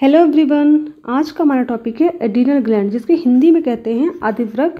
hello everyone आज का हमारा टॉपिक है एडिनल ग्लैंड जिसके हिंदी में कहते हैं आदिद्रक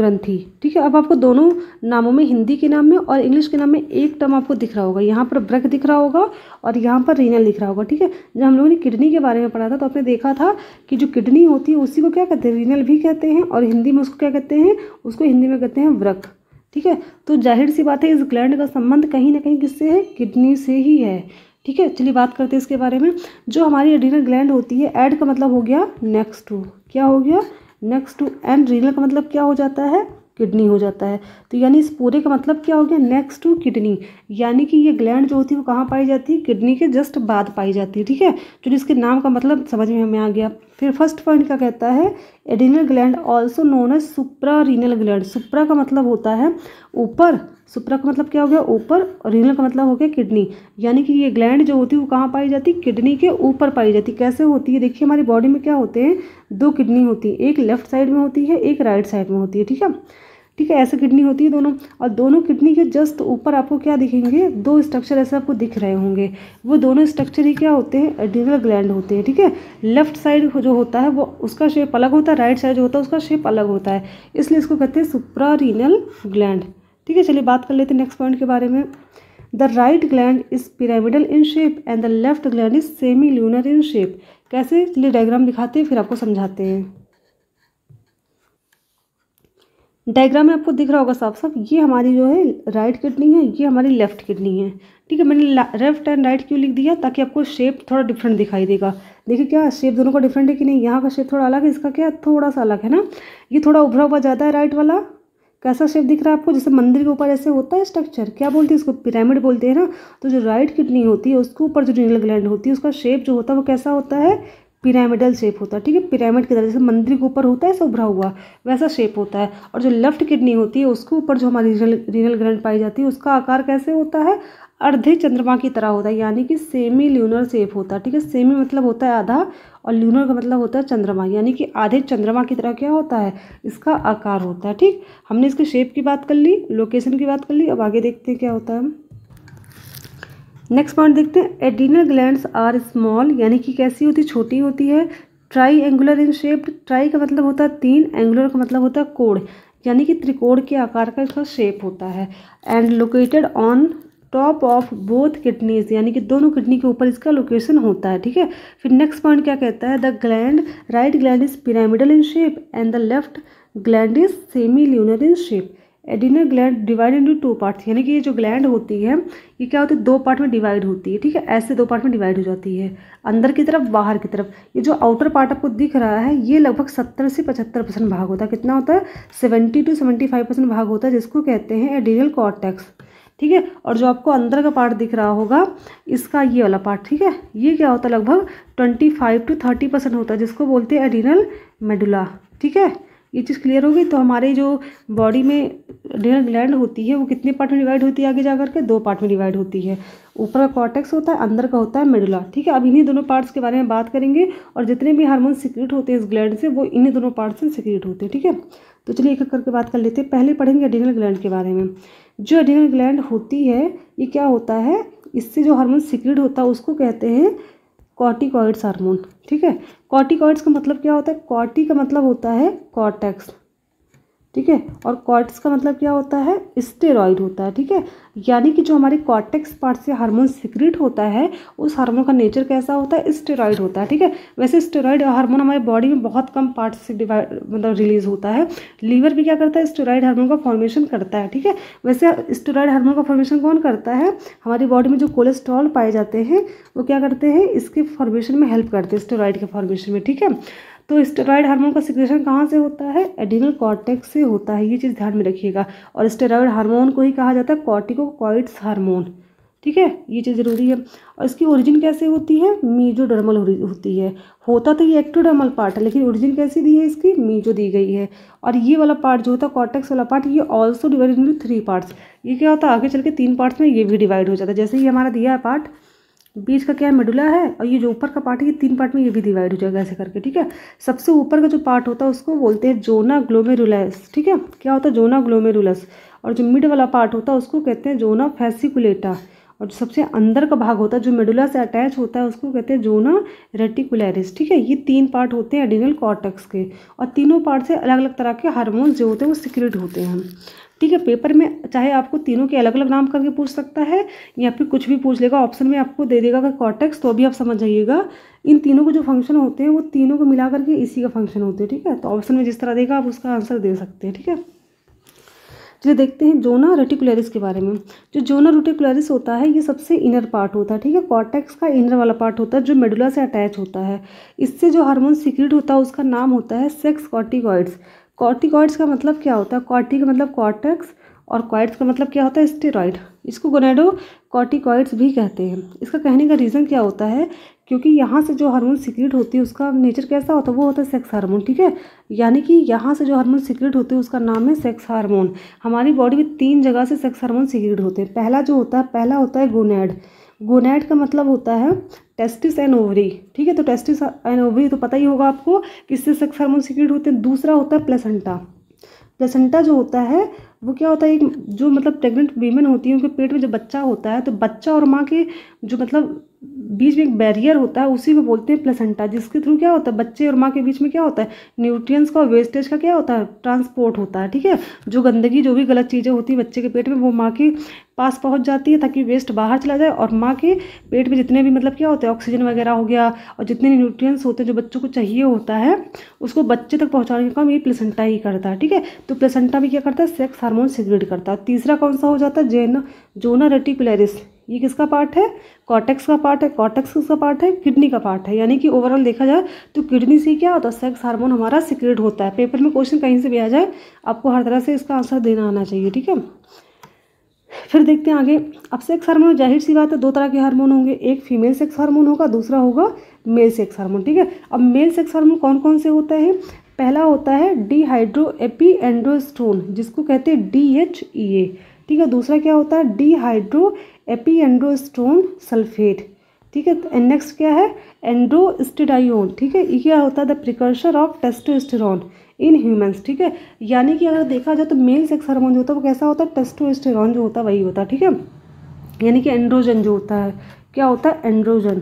ग्रंथि ठीक है अब आपको दोनों नामों में हिंदी के नाम में और इंग्लिश के नाम में एक टर्म आपको दिख रहा होगा यहाँ पर ब्रक दिख रहा होगा और यहाँ पर रीनल दिख रहा होगा ठीक है जब हम लोगों ने किडनी के बारे में पढ़ा था तो आपने देखा था कि जो किडनी होती है उसी को क्या कहते हैं रीनल भी कहते हैं और हिंदी में उसको क्या कहते हैं उसको हिंदी में कहते हैं व्रक ठीक है तो जाहिर सी बात है इस ग्लैंड का संबंध कहीं ना कहीं किससे है किडनी से ही है ठीक है चलिए बात करते हैं इसके बारे में जो हमारी एडिनल ग्लैंड होती है एड का मतलब हो गया नेक्स्ट टू क्या हो गया नेक्स्ट टू एंड रीनल का मतलब क्या हो जाता है किडनी हो जाता है तो यानी इस पूरे का मतलब क्या हो गया नेक्स्ट टू किडनी यानी कि ये ग्लैंड जो होती है वो कहाँ पाई जाती है किडनी के जस्ट बाद पाई जाती है ठीक है जो इसके नाम का मतलब समझ में हमें आ गया फिर फर्स्ट पॉइंट क्या कहता है adrenal gland also known as supra renal gland supra का मतलब होता है ऊपर सुप्रा का मतलब क्या हो गया ऊपर और रीनल का मतलब हो गया किडनी यानी कि ये ग्लैंड जो होती है वो कहाँ पाई जाती है किडनी के ऊपर पाई जाती कैसे होती है देखिए हमारी बॉडी में क्या होते हैं दो किडनी होती है एक लेफ्ट साइड में होती है एक राइट साइड में होती है ठीक है ठीक है ऐसे किडनी होती है दोनों और दोनों किडनी के जस्ट ऊपर आपको क्या दिखेंगे दो स्ट्रक्चर ऐसे आपको दिख रहे होंगे वो दोनों स्ट्रक्चर ही क्या होते हैं एडिनल ग्लैंड होते हैं ठीक है लेफ्ट साइड जो होता है वो उसका शेप अलग होता है राइट साइड जो होता है उसका शेप अलग होता है इसलिए इसको कहते हैं सुप्रारीनल ग्लैंड ठीक है चलिए बात कर लेते हैं नेक्स्ट पॉइंट के बारे में the right gland is pyramidal in shape and the left gland is semilunar in shape कैसे चलिए डायग्राम दिखाते हैं फिर आपको समझाते हैं डायग्राम में आपको दिख रहा होगा साफ साफ ये हमारी जो है राइट किडनी है ये हमारी लेफ्ट किडनी है ठीक है मैंने लेफ्ट एंड राइट क्यों लिख दिया ताकि आपको शेप थोड़ा डिफरेंट दिखाई देगा देखिए क्या शेप दोनों का डिफरेंट है कि नहीं यहाँ का शेप थोड़ा अलग है इसका क्या थोड़ा सा अलग है ना ये थोड़ा उभरा हुआ ज़्यादा है राइट वाला कैसा शेप दिख रहा है आपको जैसे मंदिर के ऊपर ऐसे होता है स्ट्रक्चर क्या बोलते हैं इसको पिरामिड बोलते हैं ना तो जो राइट किडनी होती है उसके ऊपर जो रीनल ग्लैंड होती है उसका शेप जो होता है वो कैसा होता है पिरामिडल शेप होता है ठीक है पिरामिड की तरह जैसे मंदिर के ऊपर होता है ऐसा उभरा हुआ वैसा शेप होता है और जो लेफ्ट किडनी होती है उसके ऊपर जो हमारी रीनल ग्लैंड पाई जाती है उसका आकार कैसे होता है अर्धे चंद्रमा की तरह होता है यानी कि सेमी ल्यूनर सेप होता है ठीक है सेमी मतलब होता है आधा और ल्यूनर का मतलब होता है चंद्रमा यानी कि आधे चंद्रमा की तरह क्या होता है इसका आकार होता है ठीक हमने इसके शेप की बात कर ली लोकेशन की बात कर ली अब आगे देखते हैं क्या होता है नेक्स्ट पॉइंट देखते हैं एडिनल ग्लैंड आर स्मॉल यानी कि कैसी होती छोटी होती है triangular in shape tri का मतलब होता है तीन एंगुलर का मतलब होता है कोड़ यानी कि त्रिकोण के आकार का इसका शेप होता है and located on top of both kidneys यानी कि दोनों किडनी के ऊपर इसका लोकेशन होता है ठीक है फिर नेक्स्ट पॉइंट क्या कहता है the gland right gland is pyramidal in shape and the left gland is semilunar in shape adrenal gland divide into two part यानी कि ये जो ग्लैंड होती है ये क्या होती है दो पार्ट में डिवाइड होती है ठीक है ऐसे दो पार्ट में डिवाइड हो जाती है अंदर की तरफ बाहर की तरफ ये जो आउटर पार्ट आपको दिख रहा है ये लगभग सत्तर से पचहत्तर परसेंट भाग होता है कितना होता है seventy two seventy five percent भाग होता है जिसको कहते हैं एडिनल कॉर्टेक्स ठीक है और जो आपको अंदर का पार्ट दिख रहा होगा इसका ये वाला पार्ट ठीक है ये क्या होता है लगभग twenty five to thirty percent होता है जिसको बोलते हैं एडिनल मेडुला ठीक है ये चीज़ क्लियर होगी तो हमारे जो बॉडी में डिनर ग्लैंड होती है वो कितने पार्ट में डिवाइड होती है आगे जा करके दो पार्ट में डिवाइड होती है ऊपर का कॉर्टेक्स होता है अंदर का होता है मेडुला ठीक है अब इन्हीं दोनों पार्ट्स के बारे में बात करेंगे और जितने भी हार्मोन सिक्रेट होते हैं इस ग्लैंड से वो इन्हीं दोनों पार्ट से सिक्रेट होते हैं ठीक है तो चलिए एक एक करके बात कर लेते हैं पहले पढ़ेंगे एडिनल ग्लैंड के बारे में जो एडिनल ग्लैंड होती है ये क्या होता है इससे जो हार्मोन सिक्रेट होता है उसको कहते हैं कॉर्टिकॉइड्स हार्मोन ठीक है कॉर्टिकॉइड्स का मतलब क्या होता है कॉर्टी का मतलब होता है कॉर्टेक्स ठीक है और कॉर्ट्स का मतलब क्या होता है स्टेरॉइड होता है ठीक है यानी कि जो हमारे कॉर्टेक्स पार्ट से हार्मोन सिक्रिट होता है उस हार्मोन का नेचर कैसा होता है स्टेरॉइड होता है ठीक है वैसे स्टेरॉइड हार्मोन हमारे बॉडी में बहुत कम पार्ट से डिवाइड मतलब रिलीज होता है लीवर भी क्या करता है स्टेरॉइड हार्मोन का फॉर्मेशन करता है ठीक है वैसे स्टेरॉइड हार्मोन का फॉर्मेशन कौन करता है हमारी बॉडी में जो कोलेस्ट्रॉल पाए जाते हैं वो क्या करते हैं इसके फॉर्मेशन में हेल्प करते हैं स्टेरॉइड के फॉर्मेशन में ठीक है तो स्टेरॉयड हार्मोन का सिक्रेशन कहाँ से होता है एडिनल कॉर्टेक्स से होता है ये चीज़ ध्यान में रखिएगा और स्टेरॉयड हार्मोन को ही कहा जाता है कॉर्टिकोकॉइड्स हार्मोन ठीक है ये चीज़ ज़रूरी है और इसकी ओरिजिन कैसे होती है मीजो डर्मल होती है होता तो ये एक्टोडर्मल पार्ट है लेकिन ओरिजिन कैसी दी है इसकी मीजो दी गई है और ये वाला पार्ट जो होता है कॉर्टेक्स वाला पार्ट ये also divide in three parts ये क्या होता है आगे चल के तीन पार्ट्स में ये भी डिवाइड हो जाता है जैसे ही हमारा दिया है पार्ट बीच का क्या है मेडुला है और ये जो ऊपर का पार्ट है ये तीन पार्ट में ये भी डिवाइड हो जाएगा ऐसे करके ठीक है सबसे ऊपर का जो पार्ट होता है उसको बोलते हैं जोना ग्लोमेरुलस ठीक है क्या होता है जोना ग्लोमेरुलस और जो मिड वाला पार्ट होता है उसको कहते हैं जोना फैसिकुलेटा और जो सबसे अंदर का भाग होता है जो मेडुला से अटैच होता है उसको कहते हैं जोना रेटिकुलरिस ठीक है ये तीन पार्ट होते हैं एडिनल कॉर्टक्स के और तीनों पार्ट से अलग अलग तरह के हार्मोन्स जो होते हैं वो सिक्रेट होते हैं ठीक है पेपर में चाहे आपको तीनों के अलग अलग नाम करके पूछ सकता है या फिर कुछ भी पूछ लेगा ऑप्शन में आपको दे देगा अगर कॉटेक्स तो अभी आप समझ जाइएगा इन तीनों के जो फंक्शन होते हैं वो तीनों को मिला करके इसी का फंक्शन होते हैं ठीक है तो ऑप्शन में जिस तरह देगा आप उसका आंसर दे सकते हैं ठीक है चलिए देखते हैं जोना रेटिकुलरिस के बारे में जो जोना रेटिकुलरिस होता है ये सबसे इनर पार्ट होता है ठीक है कॉर्टेक्स का इनर वाला पार्ट होता है जो मेडुला से अटैच होता है इससे जो हार्मोन सीक्रेट होता है उसका नाम होता है सेक्स कॉटिकॉइड्स कॉर्टिकॉइड्स का मतलब क्या होता है कॉर्टी का मतलब कॉर्टक्स और क्वाइड्स का मतलब क्या होता है स्टेरॉइड इसको गोनेडो कॉर्टिकॉइड्स भी कहते हैं इसका कहने का रीज़न क्या होता है क्योंकि यहाँ से जो हार्मोन सिक्रेट होती है उसका नेचर कैसा होता है वो होता है सेक्स हार्मोन ठीक है यानी कि यहाँ से जो हार्मोन सिक्रेट होते हैं उसका नाम है सेक्स हार्मोन हमारी बॉडी में तीन जगह से सेक्स हार्मोन सिक्रेट होते हैं पहला जो होता है पहला होता है गोनेड गोनेट का मतलब होता है टेस्टिस एंड ओवरी ठीक है तो टेस्टिस एंड ओवरी तो पता ही होगा आपको किससे सेक्स हार्मोन सिक्रेट होते हैं दूसरा होता है प्लेसेंटा प्लेसेंटा जो होता है वो क्या होता है एक जो मतलब प्रेग्नेंट वीमेन होती है उनके पेट में जब बच्चा होता है तो बच्चा और माँ के जो मतलब बीच में एक बैरियर होता है उसी को बोलते हैं प्लेसेंटा जिसके थ्रू क्या होता है बच्चे और माँ के बीच में क्या होता है न्यूट्रिएंट्स का वेस्टेज का क्या होता है ट्रांसपोर्ट होता है ठीक है जो गंदगी जो भी गलत चीज़ें होती है बच्चे के पेट में वो माँ के पास पहुँच जाती है ताकि वेस्ट बाहर चला जाए और माँ के पेट में जितने भी मतलब क्या होते हैं ऑक्सीजन वगैरह हो गया और जितने भी न्यूट्रियस होते हैं जो बच्चों को चाहिए होता है उसको बच्चे तक पहुँचाने का काम ये प्लेसेंटा ही करता है ठीक है तो प्लेसेंटा भी क्या करता है सेक्स हारमोन सिगरेट करता है तीसरा कौन सा हो जाता है जेना जोना रेटिकुलरिस ये किसका पार्ट है कॉटेक्स का पार्ट है कॉटेक्स का पार्ट है किडनी का पार्ट है यानी कि ओवरऑल देखा जाए तो किडनी से क्या होता है सेक्स हार्मोन हमारा सिक्रेट होता है पेपर में क्वेश्चन कहीं से भी आ जाए आपको हर तरह से इसका आंसर देना आना चाहिए ठीक है फिर देखते हैं आगे अब सेक्स हार्मोन जाहिर सी बात है दो तरह के हार्मोन होंगे एक फीमेल सेक्स हार्मोन होगा दूसरा होगा मेल सेक्स हार्मोन ठीक है अब मेल सेक्स हार्मोन कौन कौन से होते हैं पहला होता है डीहाइड्रो एपी एंड्रोस्टोन जिसको कहते हैं डी एच ई ए ठीक है दूसरा क्या होता है डीहाइड्रो एपी एंड्रोस्टोन सल्फेट ठीक है एंड तो नेक्स्ट क्या है एंड्रोस्टिडाइन ठीक है ये क्या होता है the precursor of testosterone in humans ठीक है यानी कि अगर देखा जाए तो मेल सेक्स हार्मोन जो होता है वो कैसा होता है टेस्टोस्टेरॉन जो होता है वही होता है ठीक है यानी कि एंड्रोजन जो होता है क्या होता है एंड्रोजन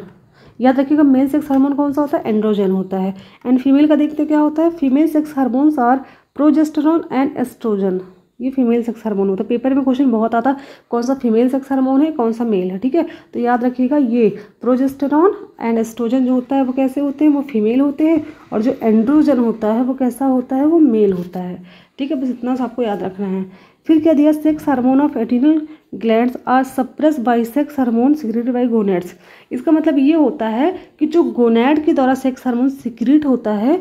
याद रखिएगा मेल सेक्स हार्मोन कौन सा होता है एंड्रोजन होता है एंड फीमेल का देखते क्या होता है female sex hormones are progesterone and estrogen ये फीमेल सेक्स हार्मोन होता है पेपर में क्वेश्चन बहुत आता कौन सा फीमेल सेक्स हार्मोन है कौन सा मेल है ठीक है तो याद रखिएगा ये प्रोजेस्टेरॉन एंड एस्ट्रोजन जो होता है वो कैसे होते हैं वो फीमेल होते हैं और जो एंड्रोजन होता है वो कैसा होता है वो मेल होता है ठीक है बस इतना सा आपको याद रखना है फिर क्या दिया sex hormone of adrenal gland are suppress by sex hormone secrete by gonads इसका मतलब ये होता है कि जो गोनेट के द्वारा सेक्स हार्मोन सिक्रेट होता है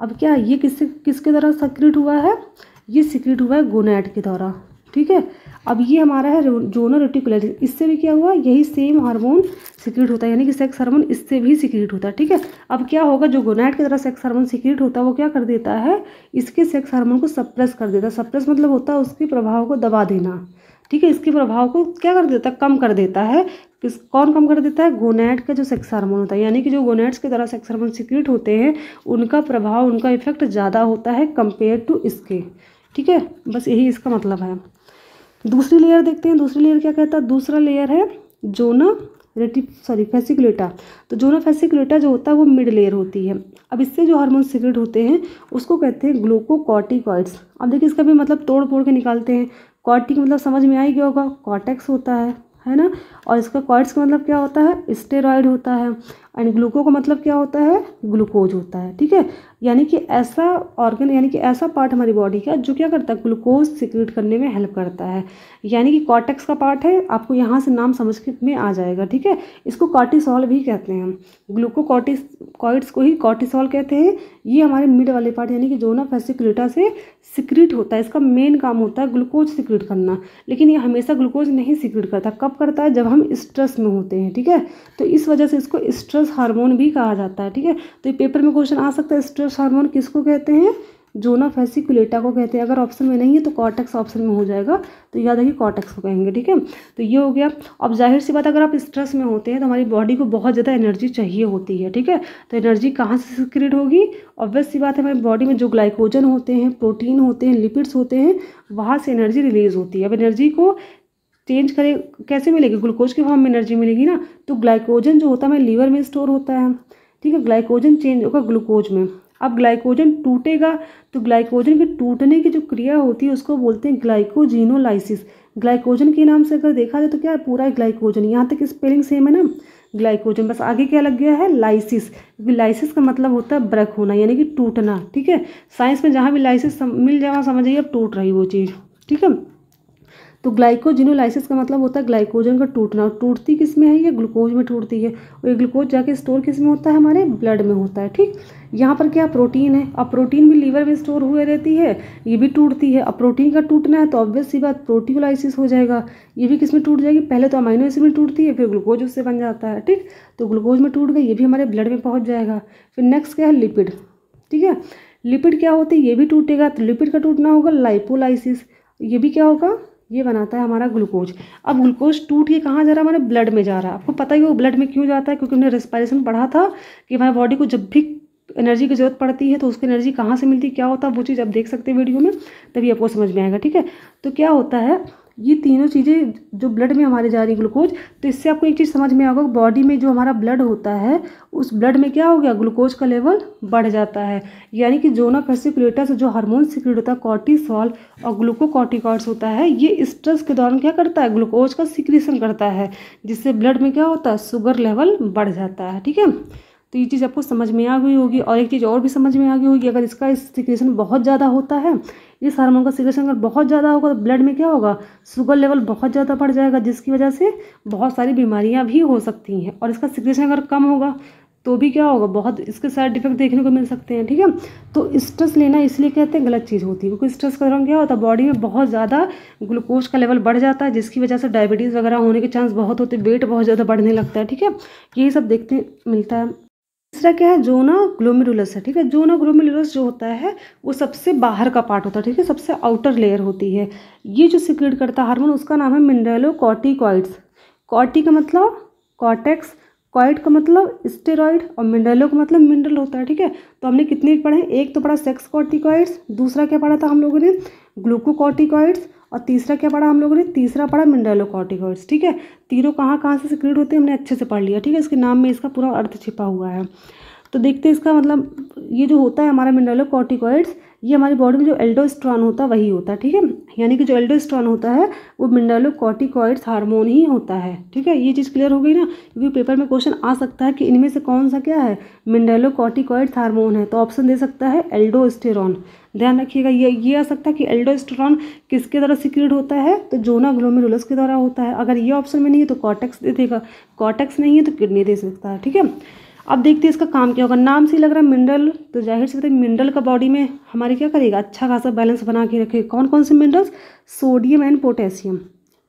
अब क्या ये किससे किसके द्वारा सक्रिट हुआ है ये सिक्रेट हुआ है गोनेट के द्वारा ठीक है अब ये हमारा है जोनल रेटिकुलर इससे भी क्या हुआ यही सेम हार्मोन सिक्रेट होता है यानी कि सेक्स हार्मोन इससे भी सिक्रेट होता है ठीक है अब क्या होगा जो गोनाइट की तरह सेक्स हार्मोन सिक्रेट होता है वो क्या कर देता है इसके सेक्स हार्मोन को सप्रेस कर देता है सप्रेस मतलब होता है उसके प्रभाव को दबा देना ठीक है इसके प्रभाव को क्या कर देता है कम कर देता है किस कौन कम कर देता है गोनेट का जो सेक्स हार्मोन होता है यानी कि जो गोनेट्स के द्वारा सेक्स हार्मोन सिक्रेट होते हैं उनका प्रभाव उनका इफेक्ट ज़्यादा होता है कंपेयर टू इसके ठीक है बस यही इसका मतलब है दूसरी लेयर देखते हैं दूसरी लेयर क्या कहता है दूसरा लेयर है जोना रेटि सॉरी फेसिकुलेटा तो जोना फेसिकुलेटा जो होता है वो मिड लेयर होती है अब इससे जो हार्मोन सिक्रेट होते हैं उसको कहते हैं ग्लूकोकॉर्टिकॉइड्स अब देखिए इसका भी मतलब तोड़ फोड़ के निकालते हैं कॉर्टिक मतलब समझ में आ ही गया होगा कॉर्टेक्स होता है है ना और इसका कॉइड्स का मतलब क्या होता है स्टेरॉयड होता है एंड ग्लूको का मतलब क्या होता है ग्लूकोज होता है ठीक है यानी कि ऐसा ऑर्गन यानी कि ऐसा पार्ट हमारी बॉडी का जो क्या करता है ग्लूकोज सिक्रेट करने में हेल्प करता है यानी कि कॉटेक्स का पार्ट है आपको यहाँ से नाम समझ में आ जाएगा ठीक है इसको कॉर्टिसॉल भी कहते हैं हम ग्लूकोकॉटिस कॉइड्स को ही कॉर्टिसॉल कहते हैं ये हमारे मिड वाले पार्ट यानी कि जोना फेसिकुलेटा से सिक्रिट होता है इसका मेन काम होता है ग्लूकोज सिक्रिट करना लेकिन ये हमेशा ग्लूकोज नहीं सिक्रिट करता कब करता है जब हम स्ट्रेस में होते हैं ठीक है तो इस वजह से इसको स्ट्रेस हार्मोन भी कहा जाता है ठीक है तो ये पेपर में क्वेश्चन आ सकता है स्ट्रेस हार्मोन किसको कहते हैं जोना फेसिकुलेटा को कहते हैं अगर ऑप्शन में नहीं है तो कॉटेक्स ऑप्शन में हो जाएगा तो याद रखिए कॉटेक्स को कहेंगे ठीक है तो ये हो गया अब जाहिर सी बात अगर आप स्ट्रेस में होते हैं तो हमारी बॉडी को बहुत ज़्यादा एनर्जी चाहिए होती है ठीक है तो एनर्जी कहाँ से क्रिएट होगी ऑब्वियस सी बात है हमारी बॉडी में जो ग्लाइकोजन होते हैं प्रोटीन होते हैं लिपिड्स होते हैं वहाँ से एनर्जी रिलीज होती है अब एनर्जी को चेंज करें कैसे मिलेगी ग्लूकोज के फॉर्म में एनर्जी मिलेगी ना तो ग्लाइकोजन जो होता है लीवर में स्टोर होता है ठीक है ग्लाइकोजन चेंज होगा ग्लूकोज में अब ग्लाइकोजन टूटेगा तो ग्लाइकोजन के टूटने की जो क्रिया होती है उसको बोलते हैं ग्लाइकोजिनोलाइसिस ग्लाइकोजन के नाम से अगर देखा जाए तो क्या है पूरा ग्लाइकोजन यहाँ तक स्पेलिंग सेम है ना ग्लाइकोजन बस आगे क्या लग गया है लाइसिस क्योंकि लाइसिस का मतलब होता है ब्रक होना यानी कि टूटना ठीक है साइंस में जहाँ भी लाइसिस मिल जाए वहाँ समझिए अब टूट रही वो चीज़ ठीक है तो ग्लाइकोजिनोलाइसिस का मतलब होता है ग्लाइकोजन का टूटना टूटती किस में है ये ग्लूकोज में टूटती है और ये ग्लूकोज जाके स्टोर किस में होता है हमारे ब्लड में होता है ठीक यहाँ पर क्या प्रोटीन है अब प्रोटीन भी लीवर में स्टोर हुए रहती है ये भी टूटती है अब प्रोटीन का टूटना है तो ऑब्वियस सी बात प्रोटीनोलाइसिस हो जाएगा ये भी किस में टूट जाएगी पहले तो अमाइनो एसिड में टूटती है फिर ग्लूकोज उससे बन जाता है ठीक तो ग्लूकोज में टूट गई ये भी हमारे ब्लड में पहुँच जाएगा फिर नेक्स्ट क्या है लिपिड ठीक है लिपिड क्या होती है ये भी टूटेगा तो लिपिड का टूटना होगा लाइपोलाइसिस ये भी क्या होगा ये बनाता है हमारा ग्लूकोज अब ग्लूकोज टूट के कहाँ जा रहा है हमारे ब्लड में जा रहा है आपको पता ही वो ब्लड में क्यों जाता है क्योंकि हमने रेस्पायरेशन पढ़ा था कि हमारे बॉडी को जब भी एनर्जी की जरूरत पड़ती है तो उसकी एनर्जी कहाँ से मिलती है क्या होता है वो चीज़ आप देख सकते हैं वीडियो में तभी आपको समझ में आएगा ठीक है तो क्या होता है ये तीनों चीज़ें जो ब्लड में हमारे जा रही है ग्लूकोज तो इससे आपको एक चीज़ समझ में आएगा बॉडी में जो हमारा ब्लड होता है उस ब्लड में क्या हो गया ग्लूकोज का लेवल बढ़ जाता है यानी कि जोना से जो हार्मोन सिक्रेट होता है कॉर्टिसॉल और ग्लूकोकॉर्टिकॉर्ड्स होता है ये स्ट्रेस के दौरान क्या करता है ग्लूकोज का सिक्रेशन करता है जिससे ब्लड में क्या होता है शुगर लेवल बढ़ जाता है ठीक है तो ये चीज़ आपको समझ में आ गई होगी और एक चीज़ और भी समझ में आ गई होगी अगर इसका सिक्रेशन बहुत ज़्यादा होता है इस हार्मोन का सिक्रेशन अगर बहुत ज़्यादा होगा तो ब्लड में क्या होगा शुगर लेवल बहुत ज़्यादा बढ़ जाएगा जिसकी वजह से बहुत सारी बीमारियाँ भी हो सकती हैं और इसका सिक्रेशन अगर कम होगा तो भी क्या होगा बहुत इसके साइड इफेक्ट देखने को मिल सकते हैं ठीक है तो स्ट्रेस लेना इसलिए कहते हैं गलत चीज़ होती है क्योंकि स्ट्रेस का कारण क्या होता है बॉडी में बहुत ज़्यादा ग्लूकोज का लेवल बढ़ जाता है जिसकी वजह से डायबिटीज़ वगैरह होने के चांस बहुत होते वेट बहुत ज़्यादा बढ़ने लगता है ठीक है यही सब देखते मिलता है तीसरा क्या है जोना ग्लोमेरुलस है ठीक है जोना ग्लोमेरुलस जो होता है वो सबसे बाहर का पार्ट होता है ठीक है सबसे आउटर लेयर होती है ये जो सिक्रेट करता है हार्मोन उसका नाम है मिनरलो कॉर्टिकॉइड्स कॉर्टी का मतलब कॉटेक्स कॉइड का मतलब स्टेरॉइड और मिनरलो का मतलब मिनरल होता है ठीक है तो हमने कितने पढ़े एक तो पढ़ा सेक्स कॉर्टिकॉइड्स दूसरा क्या पढ़ा था हम लोगों ने ग्लूकोकॉटिकॉइड्स और तीसरा क्या पढ़ा हम लोगों ने तीसरा पढ़ा मिनरलोकॉर्टिकॉइड्स ठीक है तीनों कहाँ कहाँ से सिक्रेट होते हैं हमने अच्छे से पढ़ लिया ठीक है इसके नाम में इसका पूरा अर्थ छिपा हुआ है तो देखते हैं इसका मतलब ये जो होता है हमारा मिनरलोकॉर्टिकॉइड्स ये हमारी बॉडी में जो एल्डोस्ट्रॉन होता है वही होता है ठीक है यानी कि जो एल्डोस्ट्रॉन होता है वो मिनरलोकॉटिकॉइड्स हार्मोन ही होता है ठीक है ये चीज़ क्लियर हो गई ना क्योंकि पेपर में क्वेश्चन आ सकता है कि इनमें से कौन सा क्या है मिनरलोकॉटिकॉइड्स हार्मोन है तो ऑप्शन दे सकता है एल्डोस्टेरॉन ध्यान रखिएगा ये ये आ सकता है कि एल्डोस्ट्रॉन किसके द्वारा सिक्रेट होता है तो जोना ग्लोमेरुलस के द्वारा होता है अगर ये ऑप्शन में नहीं है तो कॉटेक्स दे देगा कॉटेक्स नहीं है तो किडनी दे सकता है ठीक है अब देखते हैं इसका काम क्या होगा नाम से लग रहा है मिनरल तो जाहिर सी है मिनरल का बॉडी में हमारे क्या करेगा अच्छा खासा बैलेंस बना के रखेगा कौन कौन से मिनरल्स सोडियम एंड पोटेशियम